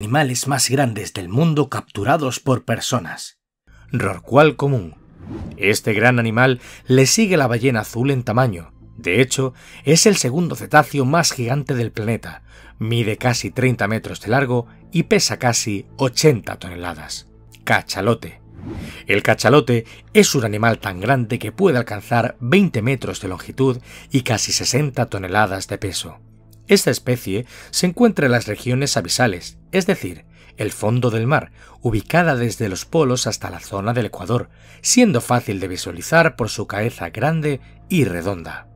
animales más grandes del mundo capturados por personas. Rorcual común. Este gran animal le sigue la ballena azul en tamaño. De hecho, es el segundo cetáceo más gigante del planeta. Mide casi 30 metros de largo y pesa casi 80 toneladas. Cachalote. El cachalote es un animal tan grande que puede alcanzar 20 metros de longitud y casi 60 toneladas de peso. Esta especie se encuentra en las regiones abisales, es decir, el fondo del mar, ubicada desde los polos hasta la zona del Ecuador, siendo fácil de visualizar por su cabeza grande y redonda.